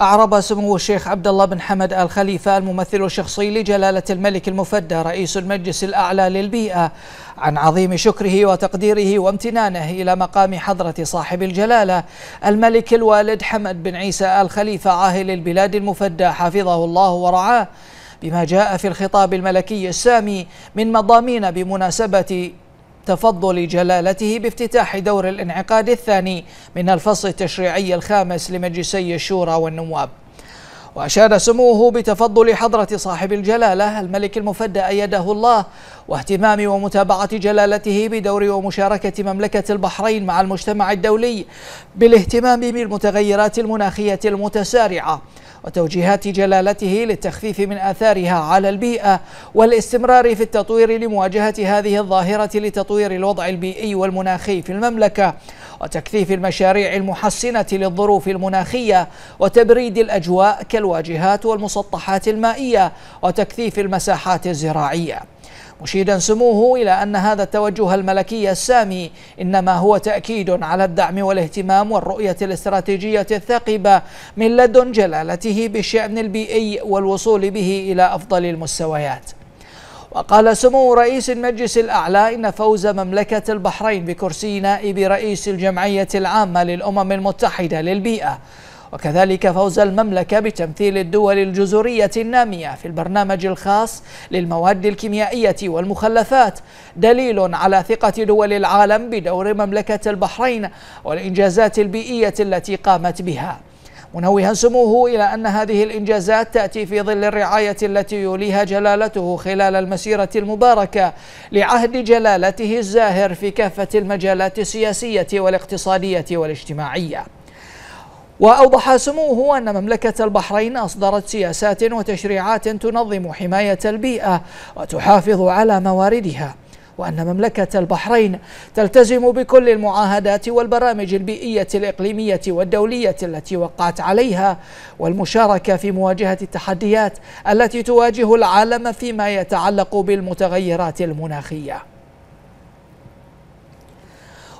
أعرب سمو الشيخ عبد الله بن حمد آل خليفة الممثل الشخصي لجلالة الملك المفدى رئيس المجلس الأعلى للبيئة عن عظيم شكره وتقديره وامتنانه إلى مقام حضرة صاحب الجلالة الملك الوالد حمد بن عيسى آل خليفة عاهل البلاد المفدى حفظه الله ورعاه بما جاء في الخطاب الملكي السامي من مضامين بمناسبة تفضل جلالته بافتتاح دور الانعقاد الثاني من الفصل التشريعي الخامس لمجلسي الشورى والنواب وأشاد سموه بتفضل حضرة صاحب الجلالة الملك المفدى أيده الله واهتمام ومتابعة جلالته بدور ومشاركة مملكة البحرين مع المجتمع الدولي بالاهتمام بالمتغيرات المناخية المتسارعة وتوجيهات جلالته للتخفيف من آثارها على البيئة والاستمرار في التطوير لمواجهة هذه الظاهرة لتطوير الوضع البيئي والمناخي في المملكة وتكثيف المشاريع المحسنة للظروف المناخية وتبريد الأجواء كالواجهات والمسطحات المائية وتكثيف المساحات الزراعية مشيدا سموه إلى أن هذا التوجه الملكي السامي إنما هو تأكيد على الدعم والاهتمام والرؤية الاستراتيجية الثاقبة من لدن جلالته بالشأن البيئي والوصول به إلى أفضل المستويات وقال سمو رئيس المجلس الأعلى إن فوز مملكة البحرين بكرسي نائب رئيس الجمعية العامة للأمم المتحدة للبيئة وكذلك فوز المملكة بتمثيل الدول الجزرية النامية في البرنامج الخاص للمواد الكيميائية والمخلفات دليل على ثقة دول العالم بدور مملكة البحرين والإنجازات البيئية التي قامت بها منوها سموه إلى أن هذه الإنجازات تأتي في ظل الرعاية التي يوليها جلالته خلال المسيرة المباركة لعهد جلالته الزاهر في كافة المجالات السياسية والاقتصادية والاجتماعية وأوضح سموه أن مملكة البحرين أصدرت سياسات وتشريعات تنظم حماية البيئة وتحافظ على مواردها وأن مملكة البحرين تلتزم بكل المعاهدات والبرامج البيئية الإقليمية والدولية التي وقعت عليها والمشاركة في مواجهة التحديات التي تواجه العالم فيما يتعلق بالمتغيرات المناخية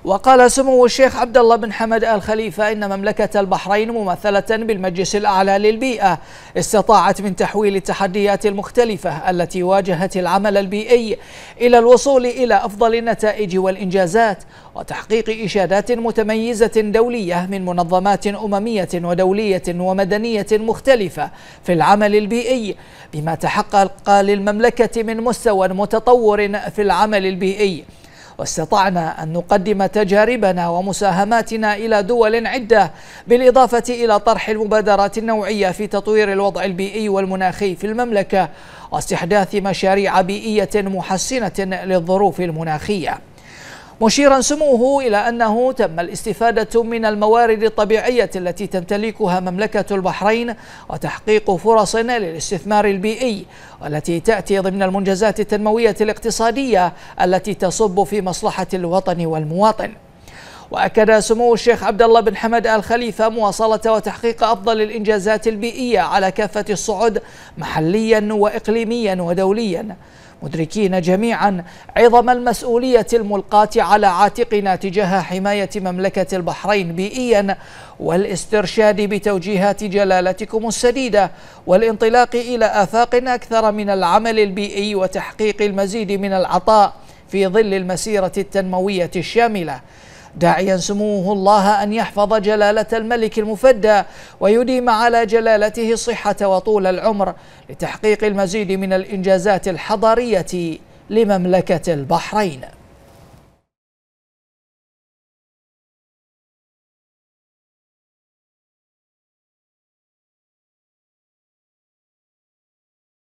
وقال سمو الشيخ عبد الله بن حمد آل خليفة إن مملكة البحرين ممثلة بالمجلس الأعلى للبيئة استطاعت من تحويل التحديات المختلفة التي واجهت العمل البيئي إلى الوصول إلى أفضل النتائج والإنجازات وتحقيق إشادات متميزة دولية من منظمات أممية ودولية ومدنية مختلفة في العمل البيئي بما تحقق للمملكة من مستوى متطور في العمل البيئي واستطعنا أن نقدم تجاربنا ومساهماتنا إلى دول عدة بالإضافة إلى طرح المبادرات النوعية في تطوير الوضع البيئي والمناخي في المملكة واستحداث مشاريع بيئية محسنة للظروف المناخية مشيرا سموه إلى أنه تم الاستفادة من الموارد الطبيعية التي تمتلكها مملكة البحرين وتحقيق فرص للاستثمار البيئي والتي تأتي ضمن المنجزات التنموية الاقتصادية التي تصب في مصلحة الوطن والمواطن وأكد سمو الشيخ عبد الله بن حمد آل خليفة مواصلة وتحقيق أفضل الإنجازات البيئية على كافة الصعد محليا وإقليميا ودوليا مدركين جميعا عظم المسؤولية الملقاة على عاتقنا تجاه حماية مملكة البحرين بيئيا والاسترشاد بتوجيهات جلالتكم السديدة والانطلاق إلى آفاق أكثر من العمل البيئي وتحقيق المزيد من العطاء في ظل المسيرة التنموية الشاملة داعيا سموه الله أن يحفظ جلالة الملك المفدى ويديم على جلالته الصحة وطول العمر لتحقيق المزيد من الإنجازات الحضارية لمملكة البحرين